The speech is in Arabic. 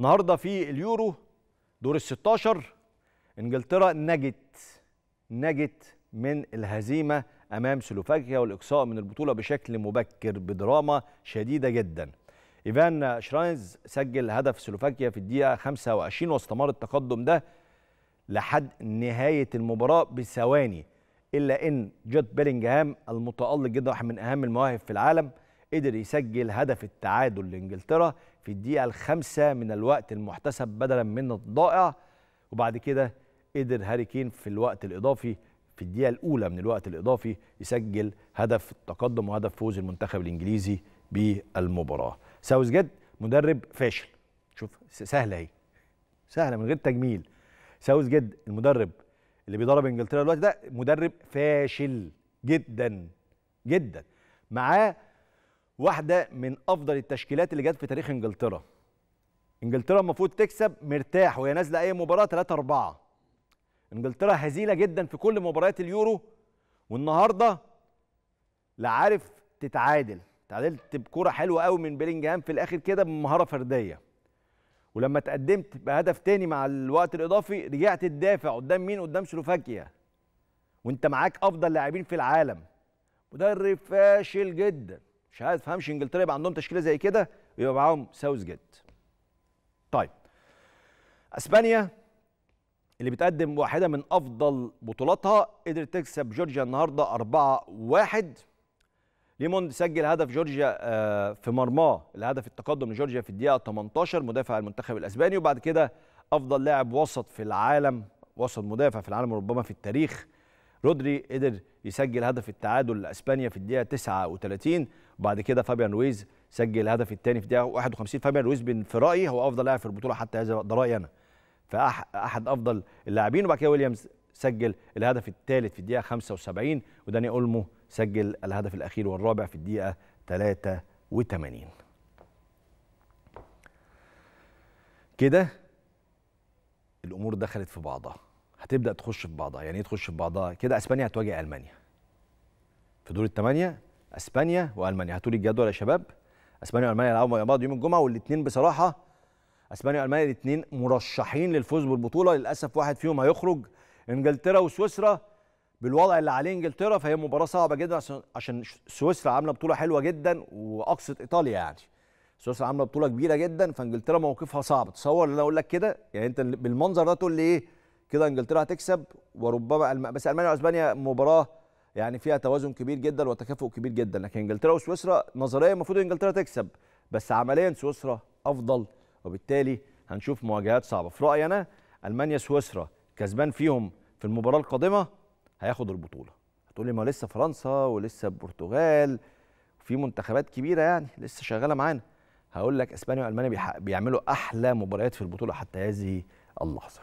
النهارده في اليورو دور ال 16 انجلترا نجت نجت من الهزيمه امام سلوفاكيا والاقصاء من البطوله بشكل مبكر بدراما شديده جدا ايفان شراينز سجل هدف سلوفاكيا في الدقيقه 25 واستمر التقدم ده لحد نهايه المباراه بثواني الا ان جود بيلينجهام المتالق جدا واحد من اهم المواهب في العالم قدر يسجل هدف التعادل لانجلترا في الدقيقه الخامسه من الوقت المحتسب بدلا من الضائع وبعد كده قدر هاري كين في الوقت الاضافي في الدقيقه الاولى من الوقت الاضافي يسجل هدف التقدم وهدف فوز المنتخب الانجليزي بالمباراه ساوث جد مدرب فاشل شوف سهله اهي سهله من غير تجميل ساوث جد المدرب اللي بيدرب انجلترا دلوقتي ده مدرب فاشل جدا جدا معاه واحده من افضل التشكيلات اللي جت في تاريخ انجلترا انجلترا المفروض تكسب مرتاح وهي نازله اي مباراه 3 4 انجلترا هزيله جدا في كل مباريات اليورو والنهارده لا عارف تتعادل تعادلت بكوره حلوه قوي من بيلينجهام في الاخر كده بمهاره فرديه ولما تقدمت بهدف تاني مع الوقت الاضافي رجعت تدافع قدام مين قدام سلوفاكيا وانت معاك افضل لاعبين في العالم مدرب فاشل جدا مش عايز افهمش انجلترا يبقى عندهم تشكيله زي كده ويبقى معاهم ساوث جيت طيب اسبانيا اللي بتقدم واحده من افضل بطولاتها قدرت تكسب جورجيا النهارده 4 1 ليموند سجل هدف جورجيا آه، في مرماه الهدف التقدم لجورجيا في الدقيقه 18 مدافع المنتخب الاسباني وبعد كده افضل لاعب وسط في العالم وسط مدافع في العالم وربما في التاريخ رودري قدر يسجل هدف التعادل لاسبانيا في الدقيقه 39 وبعد كده فابيان رويز سجل الهدف الثاني في الدقيقه 51 فابيان رويز في رايي هو افضل لاعب في البطوله حتى هذا ده رايي انا فاحد افضل اللاعبين وبعد كده ويليامز سجل الهدف الثالث في الدقيقه 75 وداني اولمو سجل الهدف الاخير والرابع في الدقيقه 83 كده الامور دخلت في بعضها هتبدا تخش في بعضها يعني ايه تخش في بعضها كده اسبانيا هتواجه المانيا في دور الثمانيه اسبانيا والمانيا هاتوا لي الجدول يا شباب اسبانيا والمانيا هيلعبوا مع بعض يوم الجمعه والاثنين بصراحه اسبانيا والمانيا الاثنين مرشحين للفوز بالبطوله للاسف واحد فيهم هيخرج انجلترا وسويسرا بالوضع اللي عليه انجلترا فهي مباراه صعبه جدا عشان سويسرا عامله بطوله حلوه جدا واقصد ايطاليا يعني سويسرا عامله بطوله كبيره جدا فانجلترا موقفها صعب تصور ان انا اقول لك كده يعني انت بالمنظر ده تقول لي ايه كده انجلترا هتكسب وربما الم... بس المانيا واسبانيا مباراه يعني فيها توازن كبير جدا وتكافؤ كبير جدا لكن انجلترا وسويسرا نظريا المفروض انجلترا تكسب بس عمليا سويسرا افضل وبالتالي هنشوف مواجهات صعبه في رايي انا المانيا سويسرا كسبان فيهم في المباراه القادمه هياخد البطوله هتقول لي ما لسه فرنسا ولسه البرتغال في منتخبات كبيره يعني لسه شغاله معانا هقول لك اسبانيا والمانيا بيعملوا احلى مباريات في البطوله حتى هذه اللحظه